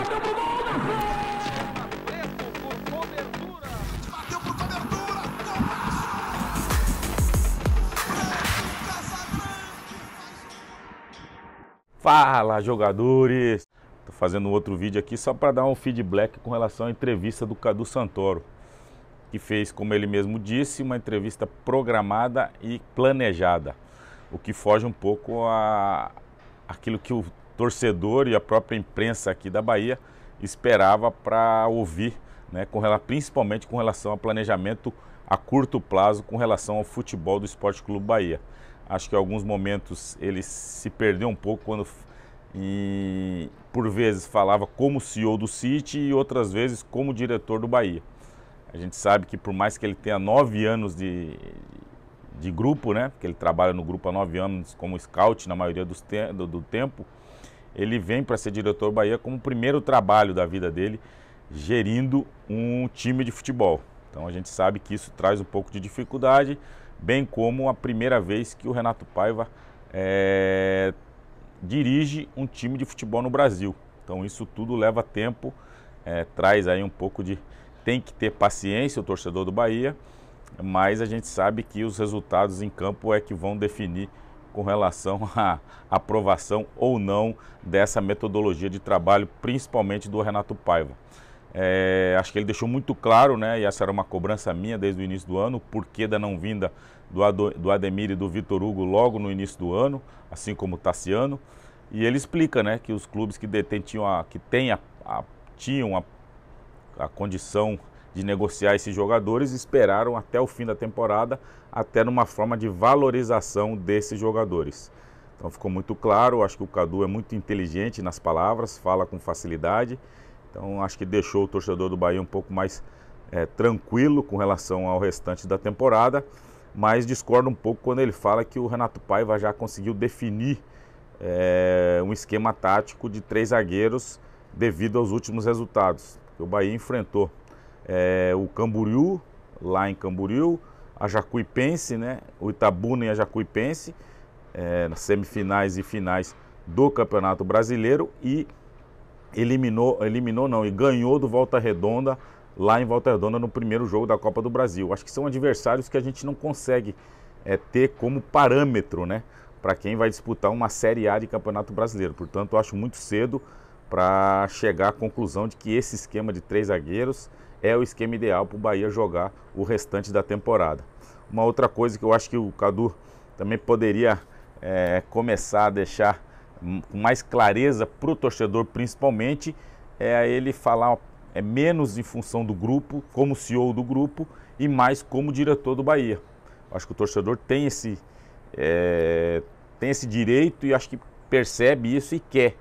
bateu pro gol da Fala, jogadores! Tô fazendo outro vídeo aqui só para dar um feedback com relação à entrevista do Cadu Santoro, que fez, como ele mesmo disse, uma entrevista programada e planejada, o que foge um pouco a aquilo que o torcedor e a própria imprensa aqui da Bahia esperava para ouvir, né, com, principalmente com relação ao planejamento a curto prazo com relação ao futebol do Esporte Clube Bahia. Acho que em alguns momentos ele se perdeu um pouco quando e, por vezes falava como CEO do City e outras vezes como diretor do Bahia. A gente sabe que por mais que ele tenha nove anos de, de grupo, né, que ele trabalha no grupo há nove anos como scout na maioria do, do tempo, ele vem para ser diretor do Bahia como o primeiro trabalho da vida dele, gerindo um time de futebol. Então a gente sabe que isso traz um pouco de dificuldade, bem como a primeira vez que o Renato Paiva é, dirige um time de futebol no Brasil. Então isso tudo leva tempo, é, traz aí um pouco de. Tem que ter paciência o torcedor do Bahia, mas a gente sabe que os resultados em campo é que vão definir com relação à aprovação ou não dessa metodologia de trabalho, principalmente do Renato Paiva. É, acho que ele deixou muito claro, né, e essa era uma cobrança minha desde o início do ano, o porquê da não vinda do, do Ademir e do Vitor Hugo logo no início do ano, assim como o Tassiano. E ele explica né, que os clubes que detentiam a, que têm a, a, tinham a, a condição de negociar esses jogadores, esperaram até o fim da temporada, até numa forma de valorização desses jogadores. Então ficou muito claro, acho que o Cadu é muito inteligente nas palavras, fala com facilidade. Então acho que deixou o torcedor do Bahia um pouco mais é, tranquilo com relação ao restante da temporada, mas discordo um pouco quando ele fala que o Renato Paiva já conseguiu definir é, um esquema tático de três zagueiros devido aos últimos resultados que o Bahia enfrentou é, o Camboriú, lá em Camboriú, a Jacuipense, né? O Itabuna e a Jacuipense, é, semifinais e finais do Campeonato Brasileiro e eliminou, eliminou não, e ganhou do Volta Redonda lá em Volta Redonda no primeiro jogo da Copa do Brasil. Acho que são adversários que a gente não consegue é, ter como parâmetro, né? Para quem vai disputar uma Série A de Campeonato Brasileiro. Portanto, acho muito cedo para chegar à conclusão de que esse esquema de três zagueiros é o esquema ideal para o Bahia jogar o restante da temporada. Uma outra coisa que eu acho que o Cadu também poderia é, começar a deixar hum, com mais clareza para o torcedor, principalmente, é ele falar é, menos em função do grupo, como CEO do grupo, e mais como diretor do Bahia. Acho que o torcedor tem esse, é, tem esse direito e acho que percebe isso e quer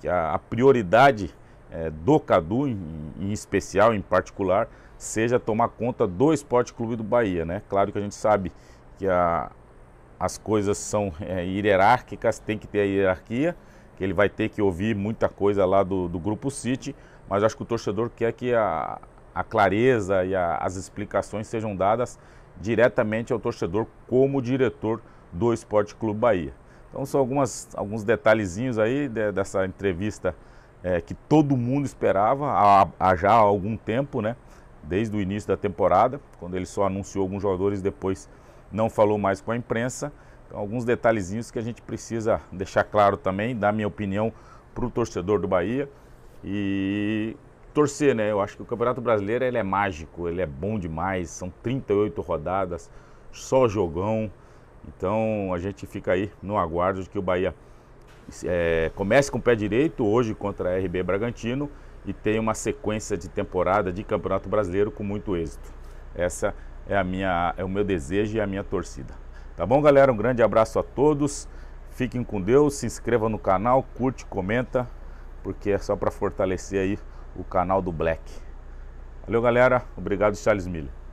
que a, a prioridade é, do Cadu, em, em, especial, em particular, seja tomar conta do Esporte Clube do Bahia. Né? Claro que a gente sabe que a, as coisas são é, hierárquicas, tem que ter a hierarquia, que ele vai ter que ouvir muita coisa lá do, do Grupo City, mas acho que o torcedor quer que a, a clareza e a, as explicações sejam dadas diretamente ao torcedor como diretor do Esporte Clube Bahia. Então são algumas, alguns detalhezinhos aí de, dessa entrevista é, que todo mundo esperava há, há, já algum tempo, né? Desde o início da temporada, quando ele só anunciou alguns jogadores, depois não falou mais com a imprensa. Então, alguns detalhezinhos que a gente precisa deixar claro também, dar minha opinião para o torcedor do Bahia e torcer, né? Eu acho que o Campeonato Brasileiro ele é mágico, ele é bom demais. São 38 rodadas, só jogão. Então a gente fica aí no aguardo de que o Bahia é, comece com o pé direito hoje contra a RB Bragantino e tenha uma sequência de temporada de Campeonato Brasileiro com muito êxito. Essa é a minha é o meu desejo e a minha torcida. Tá bom, galera? Um grande abraço a todos. Fiquem com Deus, se inscreva no canal, curte, comenta, porque é só para fortalecer aí o canal do Black. Valeu, galera. Obrigado, Charles Miller.